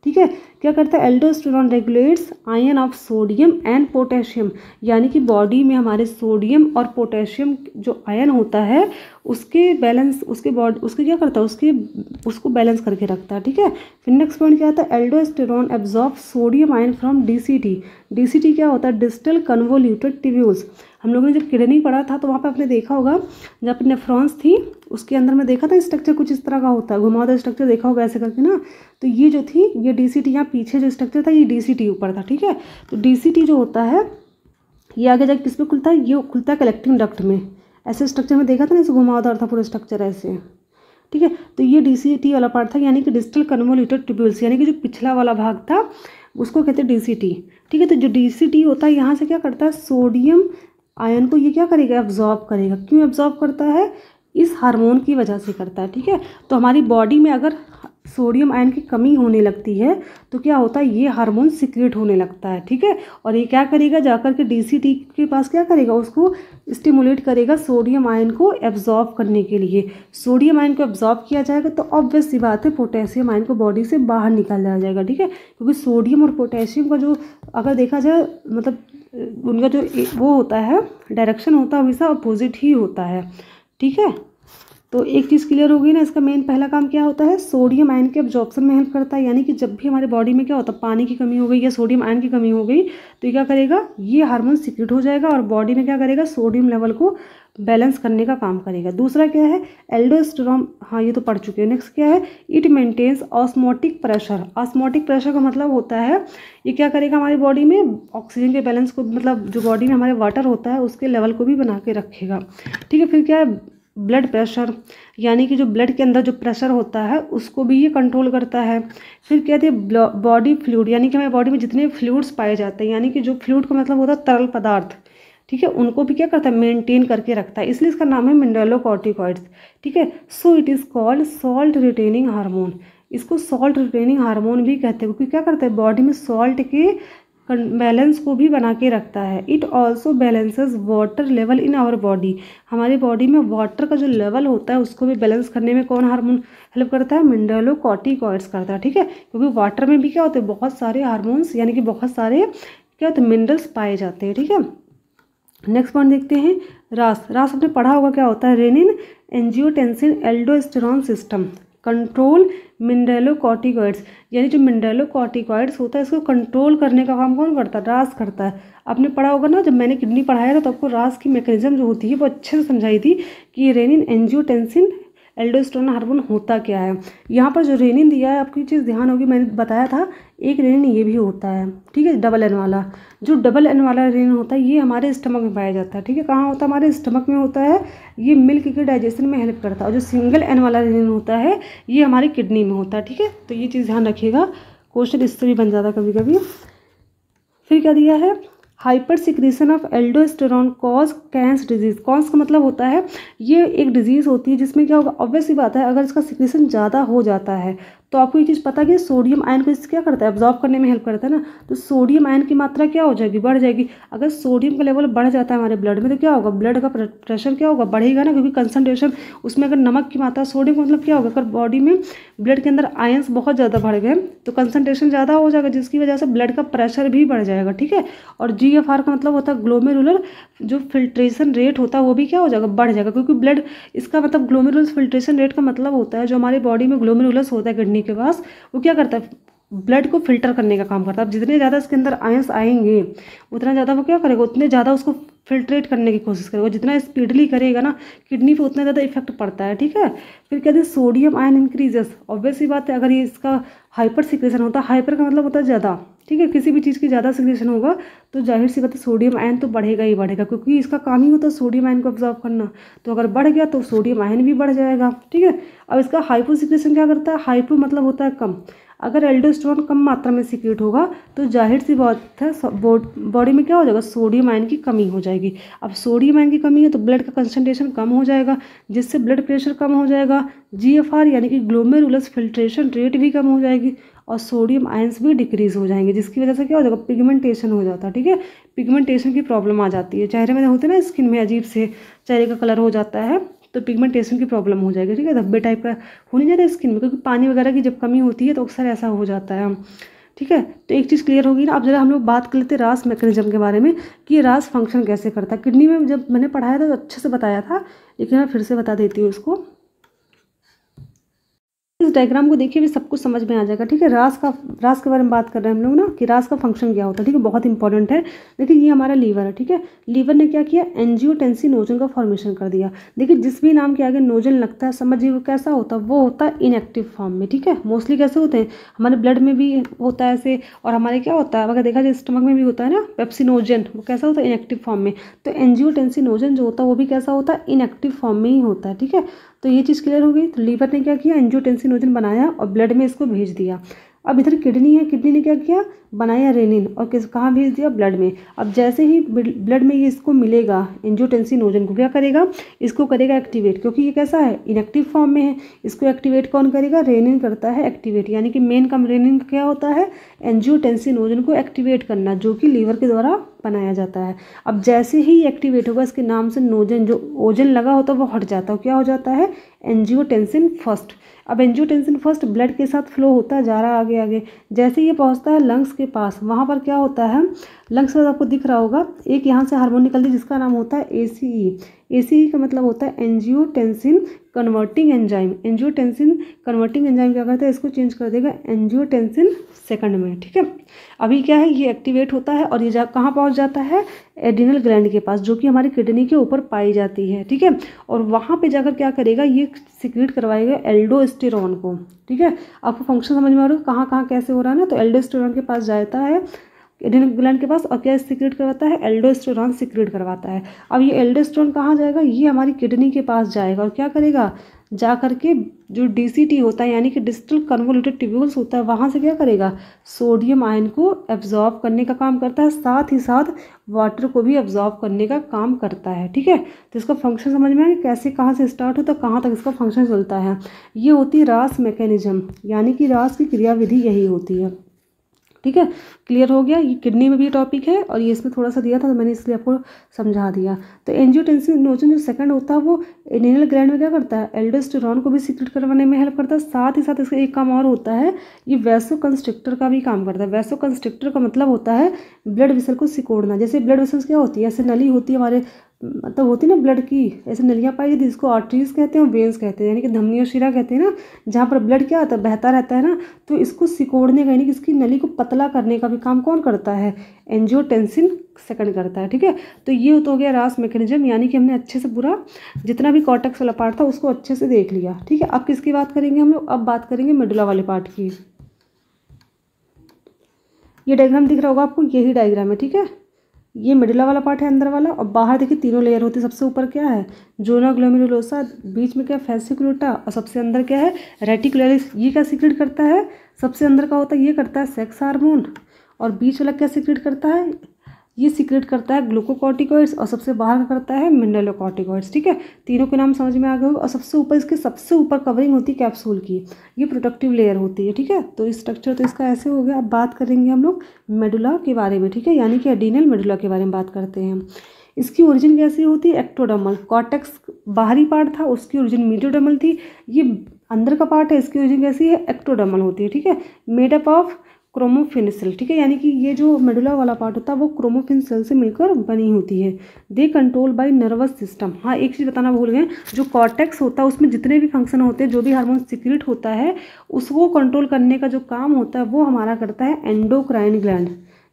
ठीक है क्या करता है aldosterone regulates ion of sodium and potassium यानी कि बॉडी में हमारे सोडियम और पोटेशियम जो आयन होता है उसके बैलेंस उसके बॉडी उसके क्या करता है उसके उसको बैलेंस करके रखता है ठीक है फिर नेक्स्ट पॉइंट क्या आता है aldosterone absorb sodium ion from DCT DCT क्या होता है डिजिटल कन्वोल्यूटेड टिब्यूल्स हम लोगों ने जब किडनी पढ़ा था तो वहाँ पे आपने देखा होगा जब अपने नेफ्रॉन्स थी उसके अंदर में देखा था स्ट्रक्चर कुछ इस तरह का होता है घुमावदार स्ट्रक्चर देखा होगा ऐसे करके ना तो ये जो थी ये डी सी टी यहाँ पीछे जो स्ट्रक्चर था ये डी ऊपर था ठीक है तो डी जो होता है ये आगे जाकर किस पे खुलता है ये खुलता है कलेक्टिंग डक्ट में ऐसे स्ट्रक्चर में देखा था ना इसे घुमावदार था पूरा स्ट्रक्चर ऐसे ठीक है तो ये डी वाला पार्ट था यानी कि डिजिटल कन्वोल्यूटेड ट्यूब्यूल्स यानी कि जो पिछला वाला भाग था उसको कहते हैं डीसीटी ठीक है तो जो डीसीटी होता है यहाँ से क्या करता है सोडियम आयन को ये क्या करेगा एब्जॉर्ब करेगा क्यों एब्जॉर्ब करता है इस हार्मोन की वजह से करता है ठीक है तो हमारी बॉडी में अगर सोडियम आयन की कमी होने लगती है तो क्या होता है ये हार्मोन सिक्रेट होने लगता है ठीक है और ये क्या करेगा जाकर के डीसीटी के पास क्या करेगा उसको स्टिमुलेट करेगा सोडियम आयन को एब्जॉर्ब करने के लिए सोडियम आयन को एब्जॉर्ब किया जाएगा तो ऑब्वियस सी बात है पोटेशियम आयन को बॉडी से बाहर निकाल दिया जाएगा ठीक है क्योंकि सोडियम और पोटेशियम का जो अगर देखा जाए मतलब उनका जो वो होता है डायरेक्शन होता है हमेशा अपोजिट ही होता है ठीक है तो एक चीज़ क्लियर होगी ना इसका मेन पहला काम क्या होता है सोडियम आयन के ऑब्जॉर्प्शन में हेल्प करता है यानी कि जब भी हमारे बॉडी में क्या होता है पानी की कमी हो गई या सोडियम आयन की कमी हो गई तो ये क्या करेगा ये हार्मोन सिक्रेट हो जाएगा और बॉडी में क्या करेगा सोडियम लेवल को बैलेंस करने का काम करेगा दूसरा क्या है एल्डोस्ट्रॉम हाँ ये तो पढ़ चुके हैं नेक्स्ट क्या है it maintains osmotic pressure osmotic pressure का मतलब होता है ये क्या करेगा हमारी बॉडी में ऑक्सीजन के बैलेंस को मतलब जो बॉडी में हमारे वाटर होता है उसके लेवल को भी बना के रखेगा ठीक है फिर क्या है ब्लड प्रेशर यानी कि जो ब्लड के अंदर जो प्रेशर होता है उसको भी ये कंट्रोल करता है फिर कहते हैं बॉडी फ्लूड यानी कि हमारे बॉडी में जितने फ्लूड्स पाए जाते हैं यानी कि जो फ्लूड का मतलब होता है तरल पदार्थ ठीक है उनको भी क्या करता है मेंटेन करके रखता है इसलिए इसका नाम है मिनरलो कॉर्टिकॉइड्स ठीक है so it is called salt retaining hormone इसको सॉल्ट रिटेनिंग हार्मोन भी कहते हैं क्योंकि क्या करता है बॉडी में सॉल्ट के बैलेंस को भी बना के रखता है it also balances water level in our body हमारी बॉडी में वाटर का जो लेवल होता है उसको भी बैलेंस करने में कौन हार्मोन हेल्प करता है मिनरलो कॉर्टिकॉइड्स करता है ठीक है क्योंकि वाटर में भी क्या होते हैं बहुत सारे हार्मोन्स यानी कि बहुत सारे क्या होते हैं मिनरल्स पाए जाते हैं ठीक है नेक्स्ट पॉइंट देखते हैं रास रास आपने पढ़ा होगा क्या होता है renin angiotensin aldosterone system control mineralocorticoids यानी जो मिनरलो कॉटिकॉइड्स होता है इसको कंट्रोल करने का काम कौन करता है रास करता है आपने पढ़ा होगा ना जब मैंने किडनी पढ़ाया था तो आपको रास की मैकेनिज्म जो होती है वो अच्छे से समझाई थी कि रेनिन एंजियोटेंसिन एल्डोस्टोन हार्मोन होता क्या है यहाँ पर जो रेनिन दिया है आपकी चीज़ ध्यान होगी मैंने बताया था एक रेनिन ये भी होता है ठीक है डबल एन वाला जो डबल एन वाला रेनिन होता है ये हमारे स्टमक में पाया जाता है ठीक है कहाँ होता है हमारे स्टमक में होता है ये मिल्क के डाइजेशन में हेल्प करता है और जो सिंगल एन वाला रेनिन होता है ये हमारी किडनी में होता है ठीक है तो ये चीज़ ध्यान रखिएगा क्वेश्चन इससे भी बन जाता है कभी कभी फिर क्या दिया है hypersecretion of aldosterone cause Conn's disease Conn's का मतलब होता है ये एक डिजीज़ होती है जिसमें क्या होगा ऑब्वियसली बात है अगर इसका सिक्रीसन ज़्यादा हो जाता है तो आपको ये चीज़ पता कि सोडियम आयन को इससे क्या करता है ऑब्जॉर्व करने में हेल्प करता है ना तो सोडियम आयन की मात्रा क्या हो जाएगी बढ़ जाएगी अगर सोडियम का लेवल बढ़ जाता है हमारे ब्लड में तो क्या होगा ब्लड का प्रेशर क्या होगा बढ़ेगा ना क्योंकि कंसनट्रेशन उसमें अगर नमक की मात्रा सोडियम का मतलब क्या होगा अगर बॉडी में ब्लड के अंदर आयन्स बहुत ज़्यादा बढ़ गए तो कंसनट्रेशन ज़्यादा हो जाएगा जिसकी वजह से ब्लड का प्रेशर भी बढ़ जाएगा ठीक है और जी जी एफ आर का मतलब होता है ग्लोमेरुलर जो फिल्ट्रेशन रेट होता है वो भी क्या हो जाएगा बढ़ जाएगा क्योंकि ब्लड इसका मतलब ग्लोमेरुलस फिल्ट्रेशन रेट का मतलब होता है जो हमारे बॉडी में ग्लोमेरुलस होता है किडनी के पास वो क्या करता है ब्लड को फिल्टर करने का काम करता है अब जितने ज़्यादा इसके अंदर आयंस आएंगे उतना ज़्यादा वो क्या करेगा उतने ज़्यादा उसको फिल्ट्रेट करने की कोशिश करेगा जितना स्पीडली करेगा ना किडनी पे उतना ज़्यादा इफेक्ट पड़ता है ठीक है फिर कहते हैं सोडियम आयन इंक्रीजेस ऑब्वियसली बात है अगर ये इसका हाइपर सिक्रेशन होता है हाइपर का मतलब होता है ज़्यादा ठीक है किसी भी चीज़ की ज़्यादा सिक्रेशन होगा तो जाहिर सी बात है सोडियम आयन तो बढ़ेगा ही बढ़ेगा क्योंकि इसका काम ही होता है सोडियम आयन को ऑब्जॉर्व करना तो अगर बढ़ गया तो सोडियम आयन भी बढ़ जाएगा ठीक है अब इसका हाइपो सिक्रेशन क्या करता है हाइपो मतलब होता है कम अगर एल्डोस्ट्रॉन कम मात्रा में सिक्रेट होगा तो जाहिर सी बात है बॉडी में क्या हो जाएगा सोडियम आयन की कमी हो जाएगी अब सोडियम आयन की कमी है तो ब्लड का कंसनट्रेशन कम हो जाएगा जिससे ब्लड प्रेशर कम हो जाएगा जी यानी कि ग्लोमेरुलस फिल्ट्रेशन रेट भी कम हो जाएगी और सोडियम आयंस भी डिक्रीज हो जाएंगे जिसकी वजह से क्या हो जाएगा पिगमेंटेशन हो जाता है ठीक है पिगमेंटेशन की प्रॉब्लम आ जाती है चेहरे में होते हैं ना स्किन में अजीब से चेहरे का कलर हो जाता है तो पिगमेंटेशन की प्रॉब्लम हो जाएगी ठीक है धब्बे टाइप का हो नहीं जाता स्किन में क्योंकि पानी वगैरह की जब कमी होती है तो अक्सर ऐसा हो जाता है ठीक है तो एक चीज़ क्लियर होगी ना अब जरा हम लोग बात कर लेते हैं रास मैकेनिज्म के बारे में कि ये रास फंक्शन कैसे करता है किडनी में जब मैंने पढ़ाया था तो अच्छे से बताया था लेकिन मैं फिर से बता देती हूँ इसको इस डायग्राम को देखिए भी सब कुछ समझ में आ जाएगा ठीक है रास का रास के बारे में बात कर रहे हैं हम लोग ना कि रास का फंक्शन क्या होता है ठीक है बहुत इंपॉर्टेंट है देखिए ये हमारा लीवर है ठीक है लीवर ने क्या किया एनजियोटेंसी नोजन का फॉर्मेशन कर दिया देखिए जिस भी नाम के आगे नोजन लगता है समझिए वो कैसा होता है वो होता है इनएक्टिव फॉर्म में ठीक है मोस्टली कैसे होते हैं हमारे ब्लड में भी होता है ऐसे और हमारे क्या होता है अगर देखा जाए स्टमक में भी होता है ना पेप्सिनोजन वो कैसा होता है इनएक्टिव फॉर्म में तो एनजियोटेंसी नोजन जो होता है वो भी कैसा होता है इनएक्टिव फॉर्म में ही होता है ठीक है तो ये चीज़ क्लियर हो गई तो लीवर ने क्या किया एंजियोटेंसिन ओजन बनाया और ब्लड में इसको भेज दिया अब इधर किडनी है किडनी ने क्या किया बनाया रेनिन और किस कहाँ भेज दिया ब्लड में अब जैसे ही ब्लड में ये इसको मिलेगा एंजियोटेंसिन ओजन को क्या करेगा इसको करेगा एक्टिवेट क्योंकि ये कैसा है इनएक्टिव फॉर्म में है इसको एक्टिवेट कौन करेगा रेनिन करता है एक्टिवेट यानी कि मेन कम रेनिन क्या होता है एंजियोटेंसिन ओजन को एक्टिवेट करना जो कि लीवर के द्वारा बनाया जाता है अब जैसे ही एक्टिवेट होगा इसके नाम से नोजन जो ओजन लगा होता है वो हट जाता है क्या हो जाता है एंजियोटेंसिन फर्स्ट अब एंजियोटेंसिन फर्स्ट ब्लड के साथ फ्लो होता जा रहा आगे आगे जैसे ये पहुंचता है लंग्स के पास वहाँ पर क्या होता है लंग्स में आपको दिख रहा होगा एक यहाँ से हार्मोन निकलती है जिसका नाम होता है ए सी ई ए सी ई का मतलब होता है angiotensin converting enzyme angiotensin converting enzyme क्या करता है इसको चेंज कर देगा एनजियोटेंसिन सेकंड में ठीक है अभी क्या है ये एक्टिवेट होता है और ये जा कहाँ पहुँच जाता है एडिनल ग्लैंड के पास जो कि हमारी किडनी के ऊपर पाई जाती है ठीक है और वहाँ पर जाकर क्या करेगा ये सिक्रेट करवाएगा एल्डोस्टेरॉन को ठीक है आपको फंक्शन समझ में आ रहा है कहाँ कहाँ कैसे हो रहा है ना तो एल्डोस्टेरॉन के पास जाता है एडिनल ग्लैंड के पास और क्या सिक्रेट करवाता है एल्डोस्टेरॉन सिक्रेट करवाता है अब ये एल्डोस्टेरॉन कहाँ जाएगा ये हमारी किडनी के पास जाएगा और क्या करेगा जा करके जो डीसीटी होता है यानी कि डिजिटल कन्वोलेटेड ट्यूब्यूल्स होता है वहाँ से क्या करेगा सोडियम आयन को एब्जॉर्ब करने का काम करता है साथ ही साथ वाटर को भी एब्जॉर्ब करने का काम करता है ठीक है तो इसका फंक्शन समझ में आए कैसे कहाँ से स्टार्ट होता है कहाँ तक इसका फंक्शन चलता है ये होती है रास मैकेनिज्म यानी कि रास की क्रियाविधि यही होती है ठीक है क्लियर हो गया ये किडनी में भी टॉपिक है और ये इसमें थोड़ा सा दिया था तो मैंने इसलिए आपको समझा दिया तो एनजियोटेंसिन नोचन जो सेकंड होता है वो एनिनल ग्रैंड में क्या करता है एल्डोस्टेरॉन को भी सीक्रेट करवाने में हेल्प करता है साथ ही साथ इसका एक काम और होता है ये वैसो कंस्ट्रिक्टर का भी काम करता है वैसो कंस्ट्रिक्टर का मतलब होता है ब्लड वेसल को सिकोड़ना जैसे ब्लड वेसल्स क्या होती है ऐसे नली होती है हमारे मतलब होती है ना ब्लड की ऐसे नलियाँ पाई जाती है जिसको आर्टरीज कहते हैं और वेंस कहते हैं यानी कि धमनी और शिरा कहते हैं ना जहाँ पर ब्लड क्या होता है बहता रहता है ना तो इसको सिकोड़ने का यानी कि इसकी नली को पतला करने का भी काम कौन करता है एनजियोटेंसिन सेकंड करता है ठीक है तो ये तो हो गया रास मैकेनिज्म यानी कि हमने अच्छे से पूरा जितना भी कॉटेक्स वाला पार्ट था उसको अच्छे से देख लिया ठीक है अब किसकी बात करेंगे हम लोग अब बात करेंगे मिडुला वाले पार्ट की ये डायग्राम दिख रहा होगा आपको यही डायग्राम है ठीक है ये मिडिला वाला पार्ट है अंदर वाला और बाहर देखिए तीनों लेयर होती है सबसे ऊपर क्या है जोना ग्लोमेरुलोसा बीच में क्या है और सबसे अंदर क्या है रेटिकुलरिस ये क्या सीक्रेट करता है सबसे अंदर का होता है ये करता है सेक्स हार्मोन और बीच वाला क्या सीक्रेट करता है ये सीक्रेट करता है ग्लूकोकॉर्टिकॉइड्स और सबसे बाहर करता है मिनरलोकॉर्टिकॉइड्स ठीक है तीनों के नाम समझ में आ गए और सबसे ऊपर इसके सबसे ऊपर कवरिंग होती है कैप्सूल की ये प्रोटेक्टिव लेयर होती है ठीक है तो इस स्ट्रक्चर तो इसका ऐसे हो गया अब बात करेंगे हम लोग मेडुला के बारे में ठीक है यानी कि एडीनल मेडुला के बारे में बात करते हैं इसकी ओरिजिन कैसी होती है एक्टोडमल कॉटेक्स बाहरी पार्ट था उसकी ओरिजिन मीडियोडर्मल थी ये अंदर का पार्ट है इसकी ओरिजिन कैसी है एक्टोडमल होती है ठीक है मेडअप ऑफ क्रोमोफिन सेल ठीक है यानी कि ये जो मेडुला वाला पार्ट होता है वो क्रोमोफिन सेल से मिलकर बनी होती है they control by nervous system हाँ एक चीज़ बताना भूल गए जो कॉर्टेक्स होता है उसमें जितने भी फंक्शन होते हैं जो भी हार्मोन सिक्रिट होता है उसको कंट्रोल करने का जो काम होता है वो हमारा करता है एंडोक्राइन ग्लैंड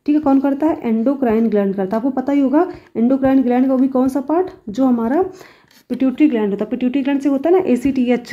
ठीक है कौन करता है एंडोक्राइन ग्लैंड करता है आपको पता ही होगा एंडोक्राइन ग्लैंड का भी कौन सा पार्ट जो हमारा पिट्यूटरी ग्लैंड होता है पिट्यूटरी ग्लैंड से होता है ना A C T H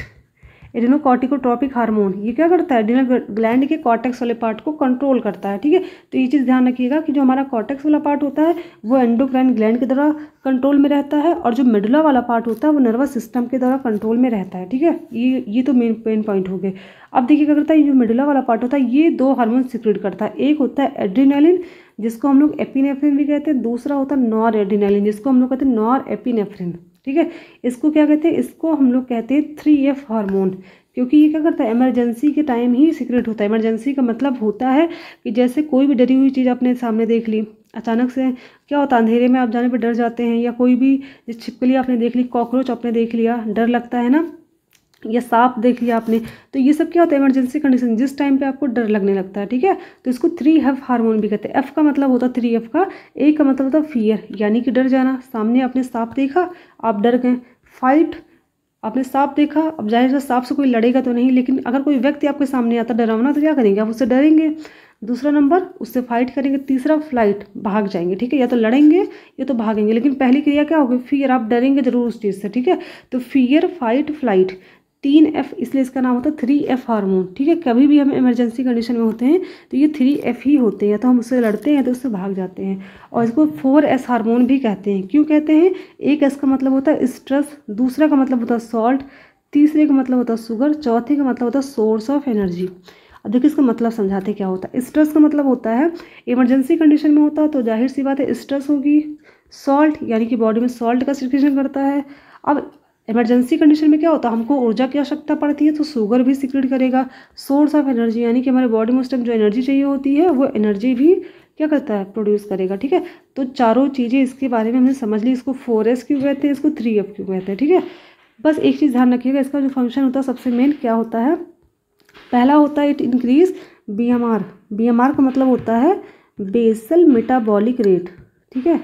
adrenocorticotropic hormone ये क्या करता है एडिनो ग्लैंड के कॉटेक्स वाले पार्ट को कंट्रोल करता है ठीक है तो ये चीज़ ध्यान रखिएगा कि जो हमारा कॉटेक्स वाला पार्ट होता है वो एंडोक्राइन ग्लैंड के द्वारा कंट्रोल में रहता है और जो मेडुला वाला पार्ट होता है वो नर्वस सिस्टम के द्वारा कंट्रोल में रहता है ठीक है ये ये तो मेन पेन पॉइंट हो गए अब देखिए क्या करता है जो मेडुला वाला पार्ट होता है ये दो हार्मोन सिक्रेट करता है एक होता है एड्रीनलिन जिसको हम लोग एपिनेफ्रिन भी कहते हैं दूसरा होता है नॉर एड्रीनलिन जिसको हम लोग कहते हैं नॉर एपिनेफ्रिन ठीक है इसको क्या कहते हैं इसको हम लोग कहते हैं थ्री एफ हारमोन क्योंकि ये क्या करता है इमरजेंसी के टाइम ही सीक्रेट होता है इमरजेंसी का मतलब होता है कि जैसे कोई भी डरी हुई चीज़ अपने सामने देख ली अचानक से क्या होता है अंधेरे में आप जाने पर डर जाते हैं या कोई भी जिस छिपकली आपने देख ली कॉकरोच आपने देख लिया डर लगता है ना या सांप देख लिया आपने तो ये सब क्या होता है इमरजेंसी कंडीशन जिस टाइम पे आपको डर लगने लगता है ठीक है तो इसको थ्री एफ हार्मोन भी कहते हैं एफ का मतलब होता है थ्री एफ का ए का मतलब होता है फियर यानी कि डर जाना सामने आपने सांप देखा आप डर गए फाइट आपने सांप देखा अब जाहिर सा सांप से कोई लड़ेगा तो नहीं लेकिन अगर कोई व्यक्ति आपके सामने आता डरावना तो क्या करेंगे आप उससे डरेंगे दूसरा नंबर उससे फाइट करेंगे तीसरा फ्लाइट भाग जाएंगे ठीक है या तो लड़ेंगे या तो भागेंगे लेकिन पहली क्रिया क्या होगी फियर आप डरेंगे जरूर उस चीज़ से ठीक है तो फियर फाइट फ्लाइट तीन एफ इसलिए इसका नाम होता है थ्री एफ हार्मोन ठीक है कभी भी हम इमरजेंसी कंडीशन में होते हैं तो ये थ्री एफ ही होते हैं या तो हम उससे लड़ते हैं तो उससे भाग जाते हैं और इसको फोर एस हार्मोन भी कहते हैं क्यों कहते हैं एक एस का मतलब होता है स्ट्रेस दूसरा का मतलब होता है सॉल्ट तीसरे का मतलब होता है शुगर चौथे का मतलब होता है सोर्स ऑफ एनर्जी अब देखिए इसका मतलब समझाते क्या होता है स्ट्रेस का मतलब होता है इमरजेंसी कंडीशन में होता है तो जाहिर सी बात है स्ट्रेस होगी सॉल्ट यानी कि बॉडी में सॉल्ट का सिक्रेशन करता है अब इमरजेंसी कंडीशन में क्या होता है हमको ऊर्जा की आवश्यकता पड़ती है तो शुगर भी सिक्रेट करेगा सोर्स ऑफ एनर्जी यानी कि हमारे बॉडी में उस टाइम जो एनर्जी चाहिए होती है वो एनर्जी भी क्या करता है प्रोड्यूस करेगा ठीक है तो चारों चीज़ें इसके बारे में हमने समझ ली इसको फोर एस क्यों कहते हैं इसको थ्री एफ क्यों कहते हैं ठीक है बस एक चीज़ ध्यान रखिएगा इसका जो फंक्शन होता है सबसे मेन क्या होता है पहला होता है it increase B M R B M R का मतलब होता है बेसल मेटाबॉलिक रेट ठीक है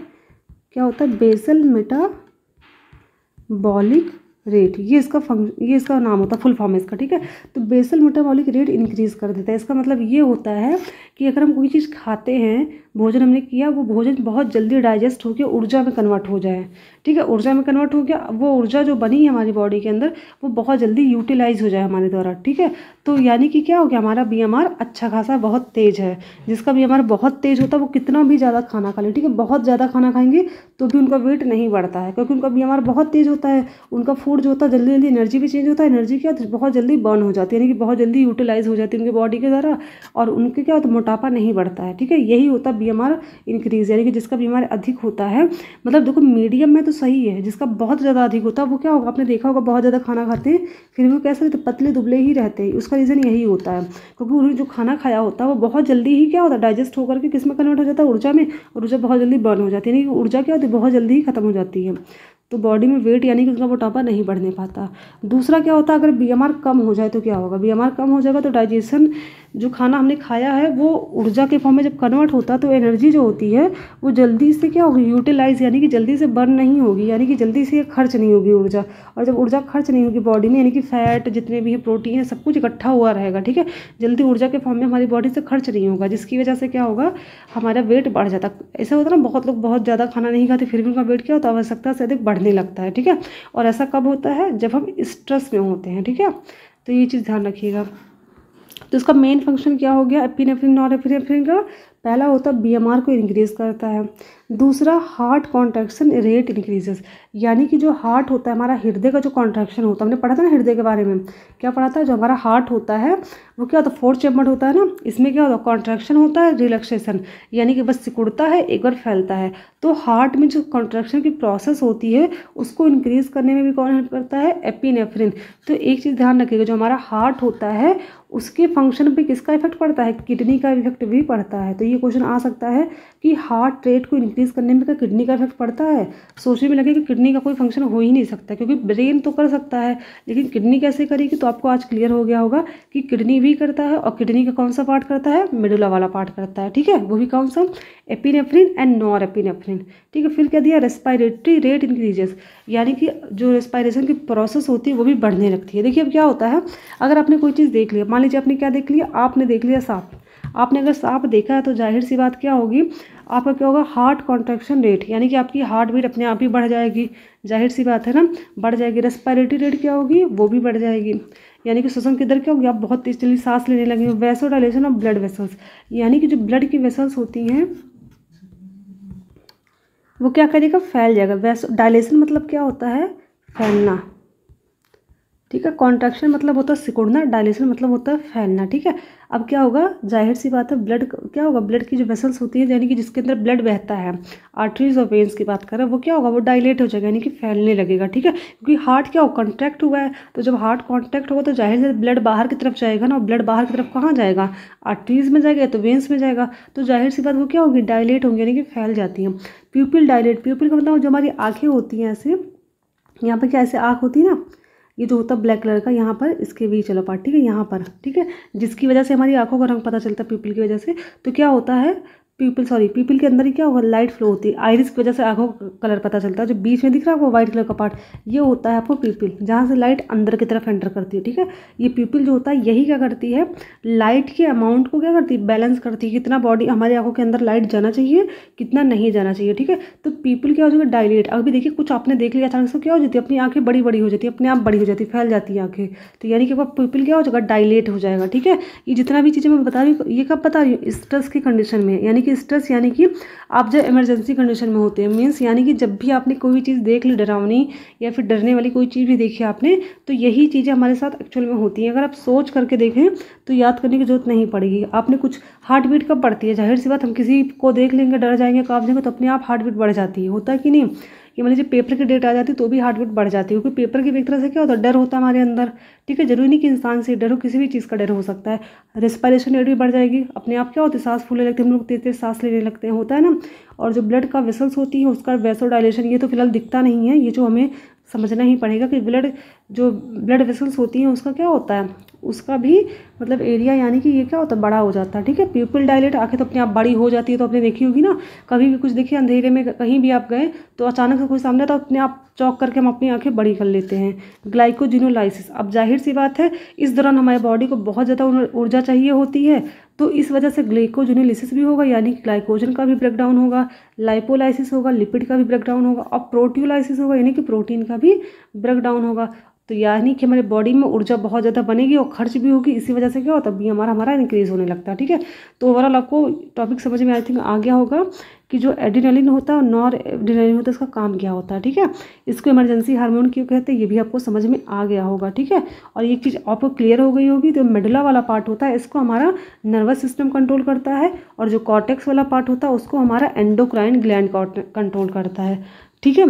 क्या होता है बेसल मेटा मेटाबॉलिक रेट ये इसका फंक्शन ये इसका नाम होता है फुल फॉर्म है इसका ठीक है तो बेसल मेटाबॉलिक रेट इंक्रीज़ कर देता है इसका मतलब ये होता है कि अगर हम कोई चीज़ खाते हैं भोजन हमने किया वो भोजन बहुत जल्दी डाइजेस्ट होकर ऊर्जा में कन्वर्ट हो जाए ठीक है ऊर्जा में कन्वर्ट हो गया वो ऊर्जा जो बनी है हमारी बॉडी के अंदर वो बहुत जल्दी यूटिलाइज हो जाए हमारे द्वारा ठीक है तो यानी कि क्या हो गया हमारा बी अच्छा खासा बहुत तेज़ है जिसका बी बहुत तेज़ होता है वो कितना भी ज़्यादा खाना खा ले ठीक है बहुत ज़्यादा खाना खाएंगे तो भी उनका वेट नहीं बढ़ता है क्योंकि उनका बी बहुत तेज़ होता है उनका फूड जो होता है जल्दी जल्दी एनर्जी भी चेंज होता है एनर्जी क्या बहुत जल्दी बर्न हो जाती है यानी कि बहुत जल्दी यूटिलाइज हो जाती है उनकी बॉडी के द्वारा और उनके क्या होता है मोटापा नहीं बढ़ता है ठीक है यही होता बी इंक्रीज यानी कि जिसका बी अधिक होता है मतलब देखो मीडियम में तो सही है जिसका बहुत ज़्यादा अधिक होता है वो क्या होगा आपने देखा होगा बहुत ज़्यादा खाना खाते हैं फिर भी वो कैसे रहते पतले दुबले ही रहते हैं उसका रीज़न यही होता है क्योंकि उन्होंने जो खाना खाया होता है वो बहुत जल्दी ही क्या होता है डाइजेस्ट होकर के किस में कन्वर्ट हो जाता है ऊर्जा में और ऊर्जा बहुत जल्दी बर्न हो जाती है यानी कि ऊर्जा क्या होती है बहुत जल्दी ही खत्म हो जाती है तो बॉडी में वेट यानी कि उनका मोटापा नहीं बढ़ने पाता दूसरा क्या होता है अगर बी कम हो जाए तो क्या होगा बी कम हो जाएगा तो डाइजेशन जो खाना हमने खाया है वो ऊर्जा के फॉर्म में जब कन्वर्ट होता है तो एनर्जी जो होती है वो जल्दी से क्या होगी यूटिलाइज यानी कि जल्दी से बर्न नहीं होगी यानी कि जल्दी से खर्च नहीं होगी ऊर्जा और जब ऊर्जा खर्च नहीं होगी बॉडी में यानी कि फैट जितने भी है प्रोटीन है सब कुछ इकट्ठा हुआ रहेगा ठीक है जल्दी ऊर्जा के फॉर्म में हमारी बॉडी से खर्च नहीं होगा जिसकी वजह से क्या होगा हमारा वेट बढ़ जाता ऐसा होता ना बहुत लोग बहुत ज़्यादा खाना नहीं खाते फिर भी उनका वेट क्या होता आवश्यकता से अधिक बढ़ बढ़ने लगता है ठीक है और ऐसा कब होता है जब हम स्ट्रेस में होते हैं ठीक है तो ये चीज़ ध्यान रखिएगा तो इसका मेन फंक्शन क्या हो गया एपिनेफ्रिन नॉर एपिनेफ्रिन का पहला होता है बीएमआर को इंक्रीज़ करता है दूसरा हार्ट कॉन्ट्रैक्शन रेट इंक्रीजेस यानी कि जो हार्ट होता है हमारा हृदय का जो कॉन्ट्रैक्शन होता है हमने पढ़ा था ना हृदय के बारे में क्या पढ़ा था जो हमारा हार्ट होता है वो क्या होता है फोर्थ चैम्बर होता है ना इसमें क्या होता है कॉन्ट्रैक्शन होता है रिलैक्सेशन यानी कि बस सिकुड़ता है एक बार फैलता है तो हार्ट में जो कॉन्ट्रैक्शन की प्रोसेस होती है उसको इंक्रीज़ करने में भी कौन हेल्प करता है एपीनेफ्रिन तो एक चीज़ ध्यान रखिएगा जो हमारा हार्ट होता है उसके फंक्शन पर किसका इफेक्ट पड़ता है किडनी का इफेक्ट भी पड़ता है तो ये क्वेश्चन आ सकता है कि हार्ट रेट को डिक्रीज़ करने में क्या तो किडनी का इफेक्ट पड़ता है सोचने में लगे कि किडनी का कोई फंक्शन हो ही नहीं सकता क्योंकि ब्रेन तो कर सकता है लेकिन किडनी कैसे करेगी तो आपको आज क्लियर हो गया होगा कि किडनी भी करता है और किडनी का कौन सा पार्ट करता है मेडुला वाला पार्ट करता है ठीक है वो भी कौन सा एपिनेफ्रिन एंड नॉन एपिनेफ्रिन ठीक है फिर क्या दिया रेस्पायरेटरी रेट इंक्रीजेस यानी कि जो रेस्पायरेशन की प्रोसेस होती है वो भी बढ़ने लगती है देखिए अब क्या होता है अगर आपने कोई चीज़ देख लिया मान लीजिए आपने क्या देख लिया आपने देख लिया साफ आपने अगर सांप देखा है तो जाहिर सी बात क्या होगी आपका क्या होगा हार्ट कॉन्ट्रैक्शन रेट यानी कि आपकी हार्ट बीट अपने आप ही बढ़ जाएगी जाहिर सी बात है ना बढ़ जाएगी रेस्पायरेटरी रेट क्या होगी वो भी बढ़ जाएगी यानी कि श्वसन की दर क्या होगी आप बहुत तेज तेज सांस लेने लगेंगे vasodilation of blood vessels यानी कि जो ब्लड की वेसल्स होती हैं वो क्या करेगा फैल जाएगा वैसो डायलेशन मतलब क्या होता है फैलना ठीक है कॉन्ट्रैक्शन मतलब होता है सिकुड़ना डायलेशन मतलब होता है फैलना ठीक है अब क्या होगा जाहिर सी बात है ब्लड क्या होगा ब्लड की जो वेसल्स होती है यानी कि जिसके अंदर ब्लड बहता है आर्टरीज और वेंस की बात करें वो क्या होगा वो डायलेट हो जाएगा यानी कि फैलने लगेगा ठीक है क्योंकि हार्ट क्या हो कॉन्ट्रैक्ट हुआ है तो जब हार्ट कॉन्ट्रैक्ट होगा तो जाहिर सी ब्लड बाहर की तरफ जाएगा ना ब्लड बाहर की तरफ कहाँ जाएगा आर्टरीज में जाएगा तो वेंस में जाएगा तो जाहिर सी बात वो क्या होगी डायलेट होंगी यानी कि फैल जाती है प्यूपिल डायलेट प्यूपिल का मतलब जो हमारी आँखें होती हैं ऐसे यहाँ पर क्या ऐसे आँख होती है ना ये जो होता है ब्लैक कलर का यहाँ पर इसके भी चलो पार्ट ठीक है यहाँ पर ठीक है जिसकी वजह से हमारी आंखों का रंग पता चलता है पीपल की वजह से तो क्या होता है पीपल सॉरी पीपल के अंदर ही क्या होगा लाइट फ्लो होती है आयरिस की वजह से आंखों का कलर पता चलता है जो बीच में दिख रहा है वो वाइट कलर का पार्ट ये होता है आपको पीपल जहाँ से लाइट अंदर की तरफ एंटर करती है ठीक है ये पीपल जो होता है यही क्या करती है लाइट के अमाउंट को क्या करती है बैलेंस करती है कितना बॉडी हमारी आंखों के अंदर लाइट जाना चाहिए कितना नहीं जाना चाहिए ठीक है तो पीपल क्या हो जाएगा डायलेट अभी देखिए कुछ आपने देख लिया अचानक से क्या हो जाती है अपनी आँखें बड़ी बड़ी हो जाती है अपने आप बड़ी हो जाती है फैल जाती है आँखें तो यानी कि पीपल क्या हो जाएगा डायलेट हो जाएगा ठीक है ये जितना भी चीज़ें मैं बता रही हूँ ये कब बता रही हूँ स्ट्रेस की कंडीशन में यानी कि स्ट्रेस यानी कि आप जब इमरजेंसी कंडीशन में होते हैं मीन्स यानी कि जब भी आपने कोई चीज़ देख ली डरावनी या फिर डरने वाली कोई चीज़ भी देखी आपने तो यही चीज़ें हमारे साथ एक्चुअल में होती हैं अगर आप सोच करके देखें तो याद करने की जरूरत नहीं पड़ेगी आपने कुछ हार्ट बीट कब बढ़ती है जाहिर सी बात हम किसी को देख लेंगे डर जाएंगे काफ जाएंगे तो अपने आप हार्ट बीट बढ़ जाती है होता है कि नहीं कि मान लीजिए पेपर की डेट आ जाती तो भी हार्ट बीट बढ़ जाती है क्योंकि पेपर की एक तरह से क्या होता है डर होता है हमारे अंदर ठीक है जरूरी नहीं कि इंसान से डर हो किसी भी चीज़ का डर हो सकता है रेस्पायरेशन रेट भी बढ़ जाएगी अपने आप क्या होती है सांस फूलने लगते हम लोग तेज तेज सांस लेने लगते हैं होता है ना और जो ब्लड का वेसल्स होती है उसका वेसो डायलेशन ये तो फिलहाल दिखता नहीं है ये जो हमें समझना ही पड़ेगा कि ब्लड जो ब्लड वेसल्स होती हैं उसका क्या होता है उसका भी मतलब एरिया यानी कि ये क्या होता है बड़ा हो जाता है ठीक है पीपल डायलेट आंखें तो अपने आप बड़ी हो जाती है तो आपने देखी होगी ना कभी भी कुछ देखिए अंधेरे में कहीं भी आप गए तो अचानक से कोई सामने तो अपने आप चौक करके हम अपनी आँखें बड़ी कर लेते हैं ग्लाइकोजिनोलाइसिस अब जाहिर सी बात है इस दौरान हमारे बॉडी को बहुत ज़्यादा ऊर्जा चाहिए होती है तो इस वजह से ग्लाइकोजेनोलिसिस भी होगा यानी ग्लाइकोजन का भी ब्रेकडाउन होगा लाइपोलाइसिस होगा लिपिड का भी ब्रेकडाउन होगा और प्रोटीलाइसिस होगा यानी कि प्रोटीन का भी ब्रेकडाउन होगा तो यानी कि हमारे बॉडी में ऊर्जा बहुत ज़्यादा बनेगी और खर्च भी होगी इसी वजह से क्या होता है भी हमारा हमारा इंक्रीज़ होने लगता है ठीक है तो ओवरऑल आपको टॉपिक समझ में आई थिंक आ गया होगा कि जो एडिनलिन होता है और नॉन एडिनलिन होता है इसका काम क्या होता है ठीक है इसको इमरजेंसी हार्मोन क्यों कहते हैं ये भी आपको समझ में आ गया होगा ठीक है और ये चीज़ आपको क्लियर हो गई होगी तो मेडला वाला पार्ट होता है इसको हमारा नर्वस सिस्टम कंट्रोल करता है और जो कॉर्टेक्स वाला पार्ट होता है उसको हमारा एंडोक्राइन ग्लैंड कंट्रोल करता है ठीक है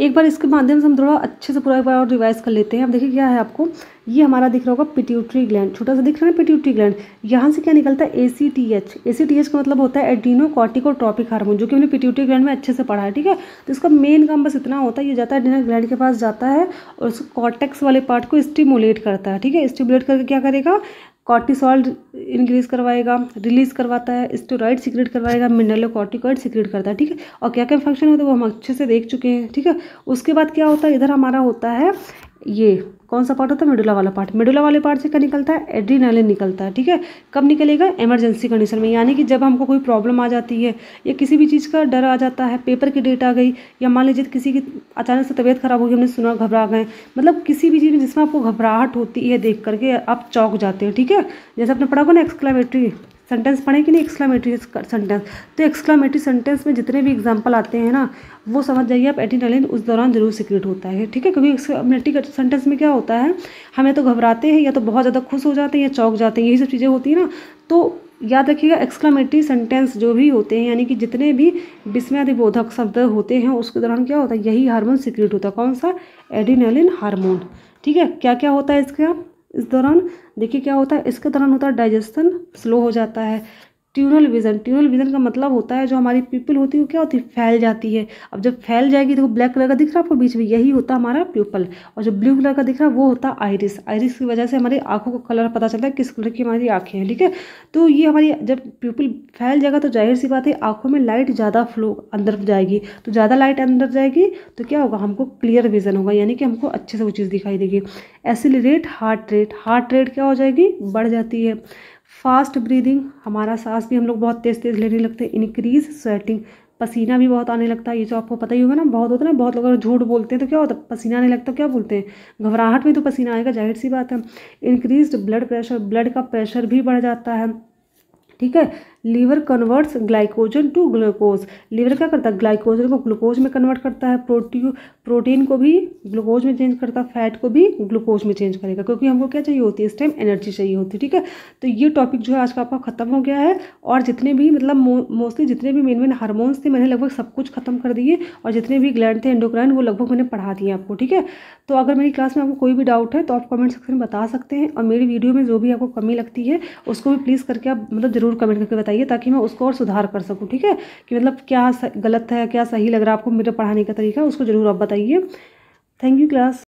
एक बार इसके माध्यम से हम थोड़ा अच्छे से पूरा एक बार और रिवाइज कर लेते हैं अब देखिए क्या है आपको ये हमारा दिख रहा होगा पिट्यूटरी ग्लैंड छोटा सा दिख रहा है पिट्यूटरी ग्लैंड यहाँ से क्या निकलता है A C T H A C T H का मतलब होता है एडीनो ट्रॉपिक हार्मोन जो कि हमने पिट्यूटरी ग्लैंड में अच्छे से पढ़ा है ठीक है तो इसका मेन काम बस इतना होता है ये जाता है एडिनो ग्लैंड के पास जाता है और उसको कॉटेक्स वाले पार्ट को स्टिमुलेट करता है ठीक है स्टिमुलेट करके क्या करेगा कॉर्टिसोल इंक्रीज करवाएगा रिलीज करवाता है स्टोराइड सिक्रेट करवाएगा मिनरलो कॉर्टिकॉइड सिक्रेट करता है ठीक है और क्या क्या फंक्शन होता है वो हम अच्छे से देख चुके हैं ठीक है उसके बाद क्या होता है इधर हमारा होता है ये कौन सा पार्ट होता है मेडुला वाला पार्ट मेडुला वाले पार्ट से क्या निकलता है एड्रीनालिन निकलता है ठीक है कब निकलेगा इमरजेंसी कंडीशन में यानी कि जब हमको कोई प्रॉब्लम आ जाती है या किसी भी चीज़ का डर आ जाता है पेपर की डेट आ गई या मान लीजिए किसी की अचानक से तबीयत खराब हो गई हमने सुना घबरा गए मतलब किसी भी चीज़ में जिसमें आपको घबराहट होती है देख करके आप चौक जाते हैं ठीक है जैसे आपने पढ़ा होगा ना एक्सक्लामेटरी सेंटेंस पढ़े कि नहीं एक्सक्लामेटरी सेंटेंस तो एक्सक्लामेटरी सेंटेंस में जितने भी एग्जाम्पल आते हैं ना वो समझ जाइए आप एडिनलिन उस दौरान जरूर सिक्रेट होता है ठीक है क्योंकि एक्सक्लामेटरी सेंटेंस में क्या होता है हमें तो घबराते हैं या तो बहुत ज़्यादा खुश हो जाते हैं या चौक जाते हैं यही सब चीज़ें होती हैं ना तो याद रखिएगा एक्सक्लामेटरी सेंटेंस जो भी होते हैं यानी कि जितने भी विस्मयादिबोधक शब्द होते हैं उसके दौरान क्या होता है यही हार्मोन सिक्रेट होता है कौन सा एडिनलिन हार्मोन ठीक है क्या क्या होता है इसका इस दौरान देखिए क्या होता है इसके दौरान होता है डाइजेशन स्लो हो जाता है ट्यूनल विज़न ट्यूनल विज़न का मतलब होता है जो हमारी पीपल होती है वो क्या होती है फैल जाती है अब जब फैल जाएगी तो ब्लैक कलर का दिख रहा है आपको बीच में यही होता हमारा पीपल और जो ब्लू कलर का दिख रहा है वो होता आयरिस आयरिस की वजह से हमारी आंखों का कलर पता चलता है किस कलर की हमारी आँखें हैं ठीक है तो ये हमारी जब पीपल फैल जाएगा तो जाहिर सी बात है आँखों में लाइट ज़्यादा फ्लो अंदर जाएगी तो ज़्यादा लाइट अंदर जाएगी तो क्या होगा हमको क्लियर विज़न होगा यानी कि हमको अच्छे से वो चीज़ दिखाई देगी accelerate heart rate heart rate क्या हो जाएगी बढ़ जाती है फास्ट ब्रीदिंग हमारा सांस भी हम लोग बहुत तेज़ तेज़ लेने लगते हैं इनक्रीज स्वेटिंग पसीना भी बहुत आने लगता है ये जो आपको पता ही होगा ना बहुत होता है ना बहुत लोग अगर झूठ बोलते हैं तो क्या होता है पसीना आने लगता है क्या बोलते हैं घबराहट में तो पसीना आएगा जाहिर सी बात है इंक्रीज ब्लड प्रेशर ब्लड का प्रेशर भी बढ़ जाता है ठीक है liver converts glycogen to glucose liver क्या करता है ग्लाइकोजन को ग्लूकोज में कन्वर्ट करता है प्रोटीन प्रोटीन को भी ग्लूकोज में चेंज करता है फैट को भी ग्लूकोज में चेंज करेगा क्योंकि हमको क्या चाहिए होती है इस टाइम एनर्जी चाहिए होती है ठीक है तो ये टॉपिक जो है आज का आपका खत्म हो गया है और जितने भी मतलब मोस्टली जितने भी मेन मेन हारमोन्स थे मैंने लगभग सब कुछ खत्म कर दिए और जितने भी ग्लैंड थे एंडोक्राइन वो लगभग मैंने पढ़ा दिए आपको ठीक है तो अगर मेरी क्लास में आपको कोई भी डाउट है तो आप कमेंट सेक्शन में बता सकते हैं और मेरी वीडियो में जो भी आपको कमी लगती है उसको भी प्लीज़ करके आप मतलब ज़रूर कमेंट करके बताइए बताइए ताकि मैं उसको और सुधार कर सकूँ ठीक है कि मतलब क्या गलत है क्या सही लग रहा है आपको मेरा पढ़ाने का तरीका उसको ज़रूर आप बताइए थैंक यू क्लास